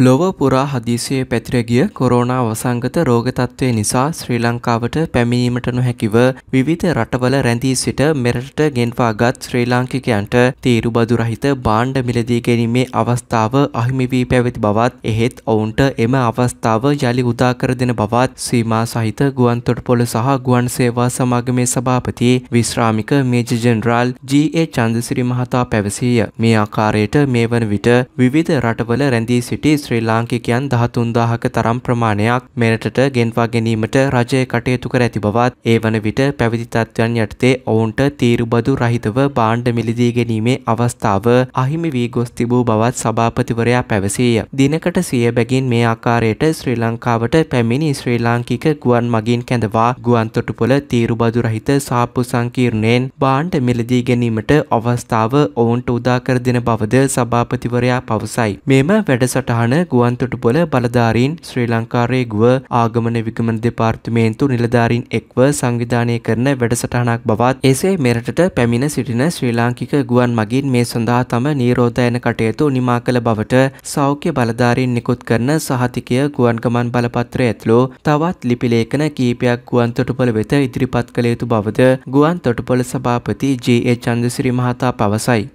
ලොව පුරා හදිසියේ පැතිරගිය කොරෝනා වසංගත රෝග තත්ත්වය නිසා ශ්‍රී ලංකාවට පැමිණීමට නොහැකිව විවිධ රටවල රැඳී සිට මෙරටට ගෙන්වාගත් ශ්‍රී ලාංකිකයන්ට තීරුබදු රහිත බාණ්ඩ මිලදී ගැනීමේ අවස්ථාව අහිමි වී පැවති බවත් එහෙත් ඔවුන්ට එම අවස්ථාව යළි උදා කර දෙන බවත් සීමා සහිත ගුවන්තොටුපොළ සහ ගුවන් සේවා සමාගමේ සභාපති විශ්‍රාමික මේජ ජෙනරාල් ජී.ඒ. චන්දසිරි මහතා පැවසීය. මේ ආකාරයට මේ වන විට විවිධ රටවල රැඳී සිටි ශ්‍රී ලාංකිකයන් දහතුන්දාහක තරම් ප්‍රමාණයක් මෙරටට ගෙන්වා ගැනීමට රජය කටයුතු කර ඇති බවත් ඒ වන විට පැවිදි තත්ත්වයන් යටතේ ඔවුන්ට තීරුබදු රහිතව බාණ්ඩ මිලදී ගැනීමේ අවස්ථාව අහිමි වී ගොස් තිබූ බවත් සභාපතිවරයා පැවසීය. දිනකට සිය බැගින් මේ ආකාරයට ශ්‍රී ලංකාවට පැමිණි ශ්‍රී ලාංකික ගුවන් මගින් කැඳවා ගුවන්තොටුපොල තීරුබදු රහිත සාප්පු සංකීර්ණයෙන් බාණ්ඩ මිලදී ගැනීමට අවස්ථාව ඔවුන්ට උදාකර දෙන බවද සභාපතිවරයා පවසයි. මෙම වැඩසටහන යන ගුවන්තොටුපොල බලධාරීන් ශ්‍රී ලංකාරයේ ගුව ආගමන විගමන දෙපාර්තමේන්තු නිලධාරීන් එක්ව සංවිධානය කරන වැඩසටහනක් බවත් එසේ මෙරටට පැමිණ සිටින ශ්‍රී ලාංකික ගුවන් මගින් මේ සඳහා තම නීරෝධයන කටයුතු නිමා කළ බවට සෞඛ්‍ය බලධාරීන් නිකුත් කරන සහතිකය ගුවන්ගමන් බලපත්‍රය ඇතුළු තවත් ලිපිලේඛන කීපයක් ගුවන්තොටුපොල වෙත ඉදිරිපත් කළ යුතු බවද ගුවන්තොටුපොල සභාපති ජී.ඒ. චන්දසිරි මහතා පවසයි.